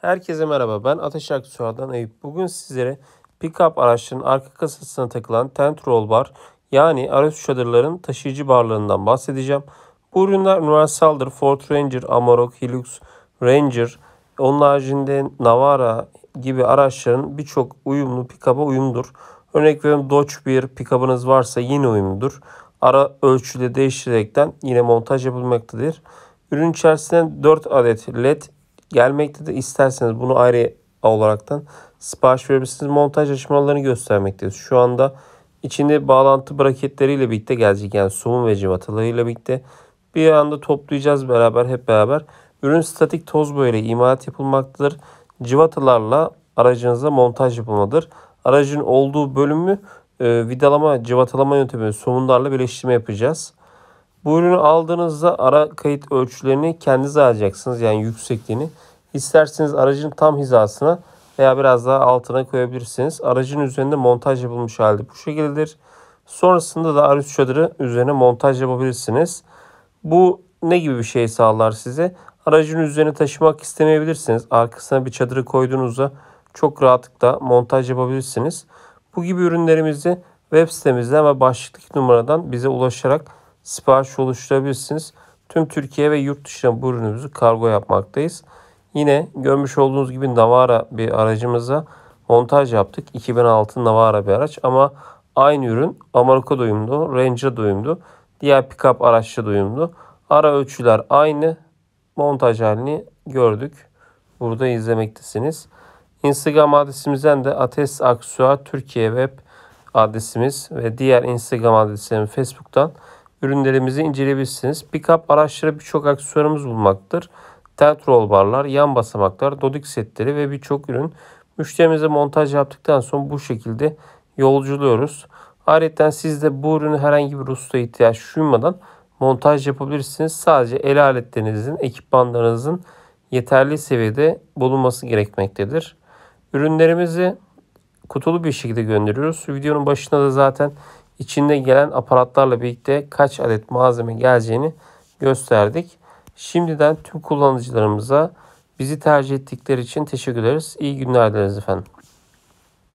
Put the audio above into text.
Herkese merhaba ben Ateş Aksuadan Eyüp. Bugün sizlere pick-up araçların arka kasasına takılan tent roll bar yani araç çadırların taşıyıcı barlarından bahsedeceğim. Bu ürünler universaldır. Ford Ranger, Amarok, Hilux, Ranger, onun haricinde Navara gibi araçların birçok uyumlu pick-up'a uyumdur. Örnek veriyorum Dodge bir pick-up'ınız varsa yine uyumludur. Ara ölçüde değiştirerekten yine montaj yapılmaktadır. Ürün içerisinde 4 adet LED gelmekte de isterseniz bunu ayrı olaraktan sipariş verebilirsiniz. Montaj aşamalarını göstermekteyiz. Şu anda içinde bağlantı braketleriyle birlikte gelecek. Yani somun ve civatalarıyla birlikte bir anda toplayacağız beraber hep beraber. Ürün statik toz boyayla imalat yapılmaktadır. Civatalarla aracınıza montaj yapılmadır. Aracın olduğu bölümü e, vidalama, civatalama yöntemini somunlarla birleştirme yapacağız. Bu ürünü aldığınızda ara kayıt ölçülerini kendiniz alacaksınız. Yani yüksekliğini. İsterseniz aracın tam hizasına veya biraz daha altına koyabilirsiniz. Aracın üzerinde montaj yapılmış halde bu şekildedir. Sonrasında da arıç çadırı üzerine montaj yapabilirsiniz. Bu ne gibi bir şey sağlar size? Aracın üzerine taşımak istemeyebilirsiniz. Arkasına bir çadırı koyduğunuzda çok rahatlıkla montaj yapabilirsiniz. Bu gibi ürünlerimizi web sitemizden ve başlıktaki numaradan bize ulaşarak sipariş oluşturabilirsiniz. Tüm Türkiye ve yurt dışına bu ürünümüzü kargo yapmaktayız. Yine görmüş olduğunuz gibi Navara bir aracımıza montaj yaptık. 2006 Navara bir araç ama aynı ürün Amerika doyumlu, Ranger doyumlu, diğer pickup araçta doyumlu. Ara ölçüler aynı. Montaj halini gördük. Burada izlemektesiniz. Instagram adresimizden de Ates Aksuar Türkiye web adresimiz ve diğer Instagram adreslerim Facebook'tan ürünlerimizi inceleyebilirsiniz. Pickup araçlara birçok aksesuarımız bulmaktır. Tent roll barlar, yan basamaklar, dodik setleri ve birçok ürün. Müşterimize montaj yaptıktan sonra bu şekilde yolculuyoruz. Ayrıca siz de bu ürünü herhangi bir ustaya ihtiyaç duymadan montaj yapabilirsiniz. Sadece el aletlerinizin, ekipmanlarınızın yeterli seviyede bulunması gerekmektedir. Ürünlerimizi kutulu bir şekilde gönderiyoruz. Videonun başında da zaten içinde gelen aparatlarla birlikte kaç adet malzeme geleceğini gösterdik. Şimdiden tüm kullanıcılarımıza bizi tercih ettikleri için teşekkür ederiz. İyi günler dileriz efendim.